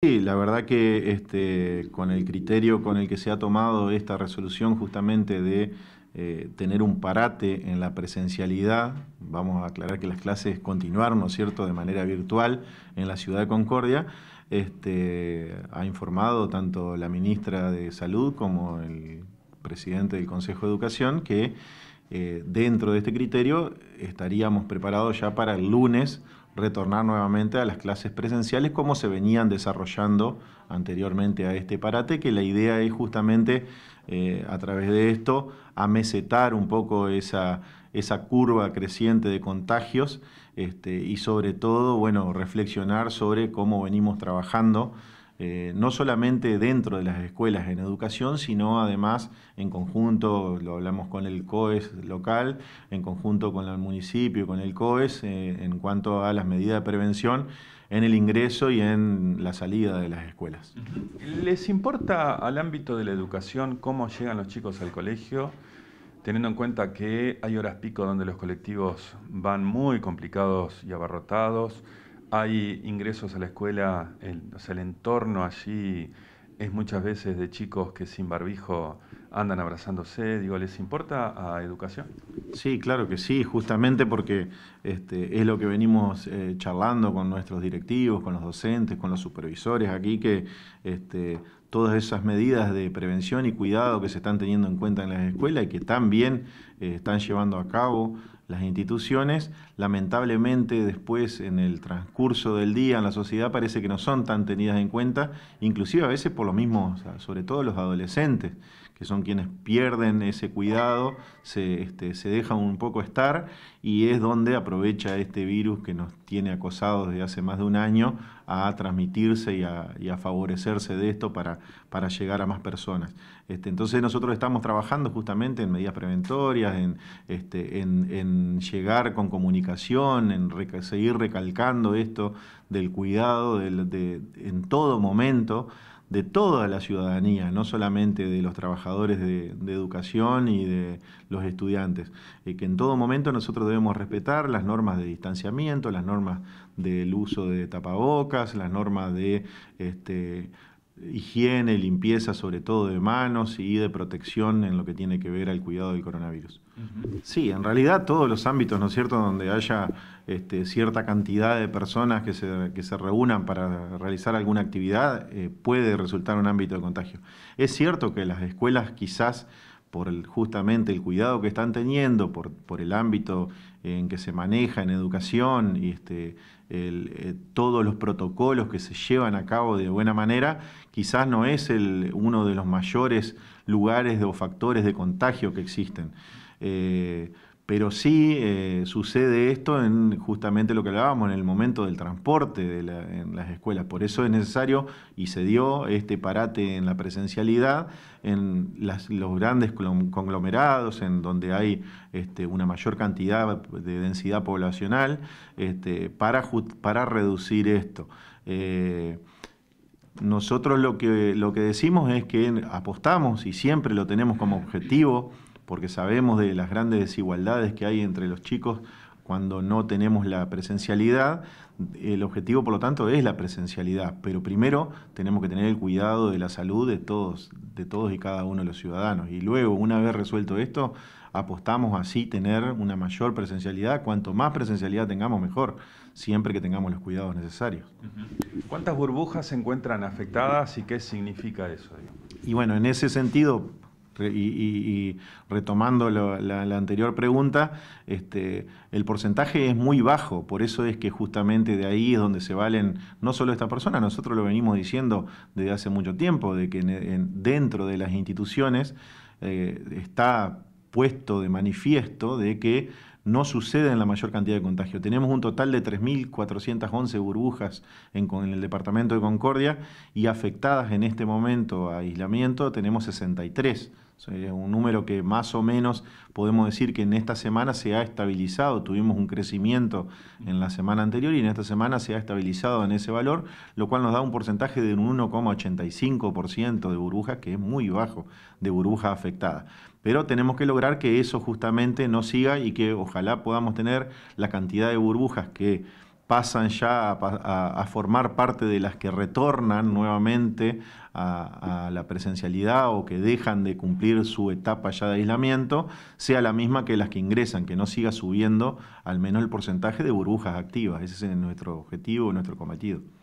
Sí, la verdad que este, con el criterio con el que se ha tomado esta resolución justamente de eh, tener un parate en la presencialidad, vamos a aclarar que las clases continuaron, ¿no es cierto?, de manera virtual en la ciudad de Concordia, este, ha informado tanto la ministra de Salud como el presidente del Consejo de Educación que eh, dentro de este criterio estaríamos preparados ya para el lunes retornar nuevamente a las clases presenciales como se venían desarrollando anteriormente a este parate, que la idea es justamente eh, a través de esto amesetar un poco esa, esa curva creciente de contagios este, y sobre todo, bueno, reflexionar sobre cómo venimos trabajando eh, no solamente dentro de las escuelas en educación, sino además en conjunto, lo hablamos con el COES local, en conjunto con el municipio, y con el COES, eh, en cuanto a las medidas de prevención en el ingreso y en la salida de las escuelas. ¿Les importa al ámbito de la educación cómo llegan los chicos al colegio? Teniendo en cuenta que hay horas pico donde los colectivos van muy complicados y abarrotados, hay ingresos a la escuela, el, o sea, el entorno allí es muchas veces de chicos que sin barbijo andan abrazándose, digo, ¿les importa a educación? Sí, claro que sí, justamente porque este, es lo que venimos eh, charlando con nuestros directivos, con los docentes, con los supervisores aquí, que este, todas esas medidas de prevención y cuidado que se están teniendo en cuenta en las escuelas y que también eh, están llevando a cabo las instituciones, lamentablemente después en el transcurso del día en la sociedad parece que no son tan tenidas en cuenta, inclusive a veces por los mismos, sobre todo los adolescentes, que son quienes pierden ese cuidado, se, este, dejan un poco estar y es donde aprovecha este virus que nos tiene acosados desde hace más de un año a transmitirse y a, favorecerse de esto para, llegar a más personas. Este, entonces nosotros estamos trabajando justamente en medidas preventorias, en, este, llegar con comunicación, en seguir recalcando esto del cuidado en todo momento de toda la ciudadanía, no solamente de los trabajadores de, educación y de los estudiantes, eh, que en todo momento nosotros debemos respetar las normas de distanciamiento, las normas del uso de tapabocas, las normas de este, higiene, limpieza sobre todo de manos y de protección en lo que tiene que ver al cuidado del coronavirus. Sí, en realidad todos los ámbitos, ¿no es cierto?, donde haya este, cierta cantidad de personas que se, que se reúnan para realizar alguna actividad, eh, puede resultar un ámbito de contagio. Es cierto que las escuelas quizás por el, justamente el cuidado que están teniendo, por, el ámbito en que se maneja en educación y este, eh, todos los protocolos que se llevan a cabo de buena manera, quizás no es el, uno de los mayores lugares de, o factores de contagio que existen. Eh, pero sí eh, sucede esto en justamente lo que hablábamos en el momento del transporte en las escuelas. Por eso es necesario y se dio este parate en la presencialidad, en los grandes conglomerados, en donde hay este, una mayor cantidad de densidad poblacional, este, para, reducir esto. Eh, nosotros lo que decimos es que apostamos y siempre lo tenemos como objetivo porque sabemos de las grandes desigualdades que hay entre los chicos cuando no tenemos la presencialidad. El objetivo, por lo tanto, es la presencialidad, pero primero tenemos que tener el cuidado de la salud de todos, de todos y cada uno de los ciudadanos. Y luego, una vez resuelto esto, apostamos así tener una mayor presencialidad. Cuanto más presencialidad tengamos, mejor, siempre que tengamos los cuidados necesarios. ¿Cuántas burbujas se encuentran afectadas y qué significa eso? Y bueno, en ese sentido, y, retomando la, anterior pregunta, este, el porcentaje es muy bajo, por eso es que justamente de ahí es donde se valen no solo esta persona, nosotros lo venimos diciendo desde hace mucho tiempo, de que dentro de las instituciones eh, está puesto de manifiesto de que no sucede en la mayor cantidad de contagio. Tenemos un total de 3.411 burbujas en, en, el departamento de Concordia y afectadas en este momento a aislamiento tenemos 63 un número que más o menos podemos decir que en esta semana se ha estabilizado, tuvimos un crecimiento en la semana anterior y en esta semana se ha estabilizado en ese valor, lo cual nos da un porcentaje de un 1,85% de burbujas, que es muy bajo, de burbujas afectadas. Pero tenemos que lograr que eso justamente no siga y que ojalá podamos tener la cantidad de burbujas que pasan ya a, formar parte de las que retornan nuevamente a, a, la presencialidad o que dejan de cumplir su etapa ya de aislamiento, sea la misma que las que ingresan, que no siga subiendo al menos el porcentaje de burbujas activas. Ese es nuestro objetivo, nuestro cometido.